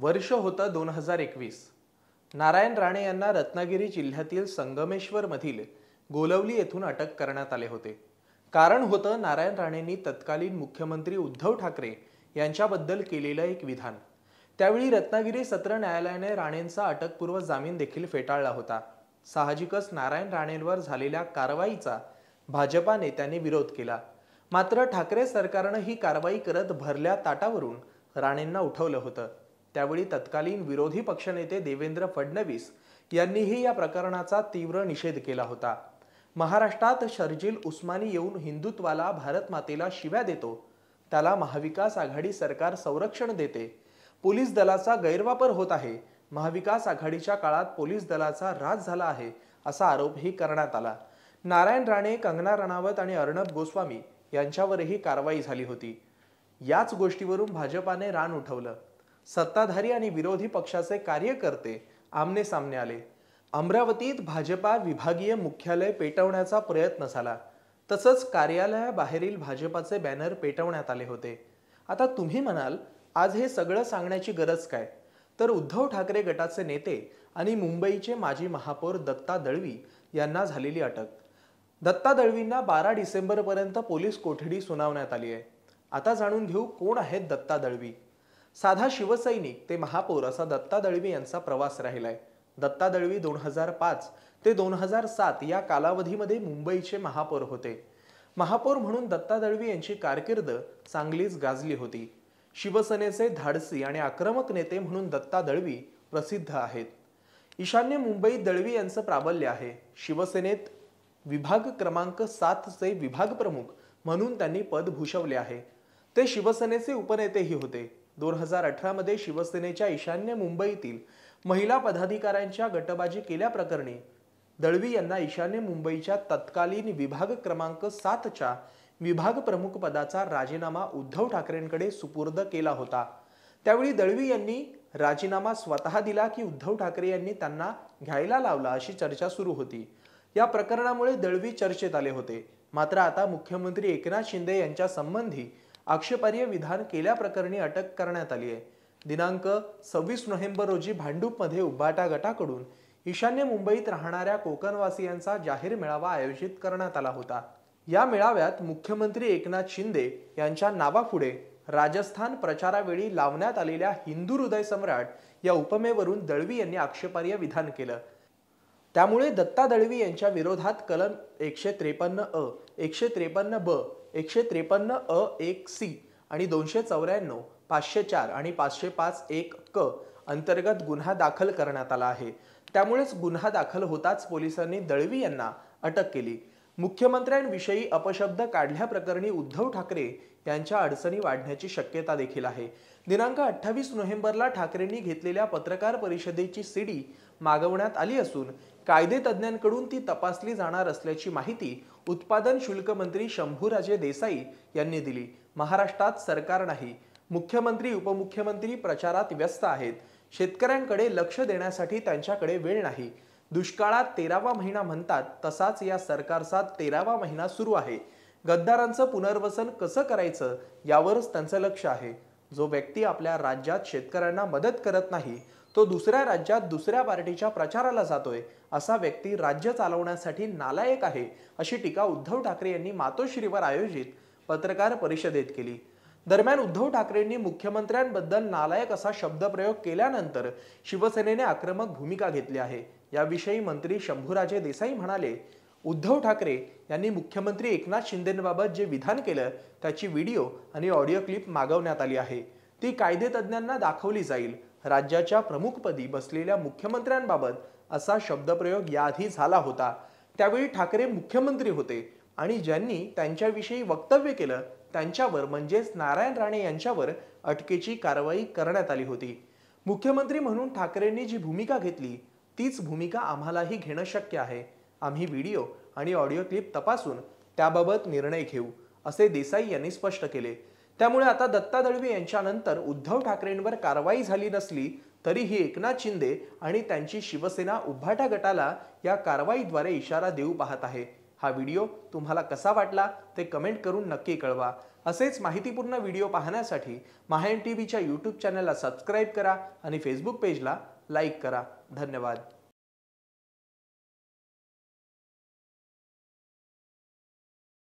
वर्ष होतं दोन हजार एकवीस नारायण राणे यांना रत्नागिरी जिल्ह्यातील संगमेश्वरमधील गोलवली येथून अटक करण्यात आले होते कारण होतं नारायण राणेंनी तत्कालीन मुख्यमंत्री उद्धव ठाकरे यांच्याबद्दल केलेलं एक विधान त्यावेळी रत्नागिरी सत्र न्यायालयाने राणेंचा अटकपूर्व जामीन देखील फेटाळला होता साहजिकच नारायण राणेंवर झालेल्या कारवाईचा भाजपा नेत्यांनी विरोध केला मात्र ठाकरे सरकारनं ही कारवाई करत भरल्या ताटावरून राणेंना उठवलं होतं त्यावेळी तत्कालीन विरोधी पक्षनेते देवेंद्र फडणवीस यांनीही या प्रकरणाचा तीव्र निषेध केला होता महाराष्ट्रात शर्जिल उस्मानी येऊन हिंदुत्वाला भारत मातेला शिव्या देतो त्याला महाविकास आघाडी सरकार संरक्षण देते पोलीस दलाचा गैरवापर होत आहे महाविकास आघाडीच्या काळात पोलीस दलाचा राज झाला आहे असा आरोपही करण्यात आला नारायण राणे कंगना रणावत आणि अर्णब गोस्वामी यांच्यावरही कारवाई झाली होती याच गोष्टीवरून भाजपाने रान उठवलं सत्ताधारी आणि विरोधी पक्षाचे कार्यकर्ते आमने सामने आले अमरावतीत भाजपा विभागीय मुख्यालय पेटवण्याचा प्रयत्न झाला तसंच कार्यालयाबाहेरील भाजपाचे बॅनर पेटवण्यात आले होते आता तुम्ही म्हणाल आज हे सगळं सांगण्याची गरज काय तर उद्धव ठाकरे गटाचे नेते आणि मुंबईचे माजी महापौर दत्ता दळवी यांना झालेली अटक दत्ता दळवींना बारा डिसेंबरपर्यंत पोलीस कोठडी सुनावण्यात आली आहे आता जाणून घेऊ कोण आहेत दत्ता दळवी साधा शिवसैनिक ते महापौर असा दत्ता दळवी यांचा प्रवास राहिलाय दत्ता दळवी दोन हजार पाच ते दोन हजार सात या कालावधीमध्ये मुंबईचे महापौर होते महापौर म्हणून दत्ता दळवी यांची कारकीर्द चांगलीच गाजली होती शिवसेनेचे धाडसी आणि आक्रमक नेते म्हणून दत्ता दळवी प्रसिद्ध आहेत ईशान्य मुंबईत दळवी यांचं प्राबल्य आहे शिवसेनेत विभाग क्रमांक सातचे विभाग प्रमुख म्हणून त्यांनी पद भूषवले आहे ते शिवसेनेचे उपनेतेही होते दोन हजार अठरामध्ये शिवसेनेच्या ईशान्य मुंबईतील महिला पदाधिकाऱ्यांच्या गटबाजी केल्याप्रकरणी दळवी यांना ईशान्य मुंबईच्या तत्कालीन विभाग क्रमांक सातच्या विभाग प्रमुख पदाचा राजीनामा उद्धव ठाकरेंकडे सुपूर्द केला होता त्यावेळी दळवी यांनी राजीनामा स्वतः दिला की उद्धव ठाकरे यांनी त्यांना घ्यायला लावला अशी चर्चा सुरू होती या प्रकरणामुळे दळवी चर्चेत आले होते मात्र आता मुख्यमंत्री एकनाथ शिंदे यांच्या संबंधी आक्षेपार्ह विधान केल्याप्रकरणी अटक करण्यात आली आहे दिनांक सव्वीस नोव्हेंबर रोजी भांडूपमध्ये उब्बाटा गटाकडून ईशान्य मुंबईत राहणाऱ्या कोकणवासियांचा जाहीर मेळावा आयोजित करण्यात आला होता या मेळाव्यात मुख्यमंत्री एकनाथ शिंदे यांच्या नावापुढे राजस्थान प्रचारावेळी लावण्यात आलेल्या हिंदू हृदय सम्राट या उपमेवरून दळवी यांनी आक्षेपार्ह विधान केलं त्यामुळे दत्ता दळवी यांच्या विरोधात कलम एकशे त्रेपन्न अ एकशे त्रेपन्न ब एकशे त्रेपन्न अ एक सी आणि दोनशे चौऱ्याण्णव पाचशे चार आणि पाचशे पाच एक क अंतर्गत गुन्हा दाखल करण्यात आला आहे त्यामुळेच गुन्हा दाखल होताच पोलिसांनी दळवी यांना अटक केली मुख्यमंत्र्यांविषयी अपशब्द काढल्याप्रकरणी उद्धव ठाकरे यांच्या अडचणी वाढण्याची शक्यता देखील आहे दिनांक अठ्ठावीस नोव्हेंबरला ठाकरेंनी घेतलेल्या पत्रकार परिषदेची सीडी मागवण्यात आली असून कायदे तज्ज्ञांकडून ती तपासली जाणार असल्याची माहिती उत्पादन शुल्क मंत्री शंभूराजे देसाई यांनी दिली महाराष्ट्रात सरकार नाही मुख्यमंत्री उपमुख्यमंत्री प्रचारात व्यस्त आहेत शेतकऱ्यांकडे लक्ष देण्यासाठी त्यांच्याकडे वेळ नाही दुष्काळात तेरावा महिना म्हणतात तसाच या सरकारचा तेरावा महिना सुरू आहे गद्दारांचं पुनर्वसन कसं करायचं यावरच त्यांचं लक्ष आहे जो व्यक्ती आपल्या राज्यात शेतकऱ्यांना मदत करत नाही तो दुसऱ्या राज्यात दुसऱ्या पार्टीच्या प्रचाराला जातोय असा व्यक्ती राज्य चालवण्यासाठी नालायक आहे अशी टीका उद्धव ठाकरे यांनी मातोश्रीवर आयोजित पत्रकार परिषदेत केली दरम्यान उद्धव ठाकरेंनी मुख्यमंत्र्यांबद्दल नालायक असा शब्दप्रयोग केल्यानंतर शिवसेनेने आक्रमक भूमिका घेतली आहे याविषयी मंत्री शंभूराजे देसाई म्हणाले उद्धव ठाकरे यांनी मुख्यमंत्री एकनाथ शिंदेबाबत जे विधान केलं त्याची व्हिडिओ आणि ऑडिओ क्लिप मागवण्यात आली आहे ती कायदेतज्ञांना दाखवली जाईल राज्याच्या प्रमुखपदी बसलेल्या मुख्यमंत्र्यांबाबत असा शब्दप्रयोग याआधी झाला होता त्यावेळी ठाकरे मुख्यमंत्री होते आणि ज्यांनी त्यांच्याविषयी वक्तव्य केलं त्यांच्यावर म्हणजेच नारायण राणे यांच्यावर अटकेची कारवाई करण्यात आली होती मुख्यमंत्री म्हणून ठाकरेंनी जी भूमिका घेतली तीच भूमिका आम्हालाही घेणं शक्य आहे आम्ही व्हिडिओ आणि ऑडिओ क्लिप तपासून त्याबाबत निर्णय घेऊ असे देसाई यांनी स्पष्ट केले त्यामुळे आता दत्ता दळवी यांच्यानंतर उद्धव ठाकरेंवर कारवाई झाली नसली तरीही एकनाथ शिंदे आणि त्यांची शिवसेना उभाटा गटाला या कारवाईद्वारे इशारा देऊ पाहत आहे हा व्हिडिओ तुम्हाला कसा वाटला ते कमेंट करून नक्की कळवा असेच माहितीपूर्ण व्हिडिओ पाहण्यासाठी माहेन टी व्हीच्या यूट्यूब चॅनलला सबस्क्राईब करा आणि फेसबुक पेजला लाईक करा धन्यवाद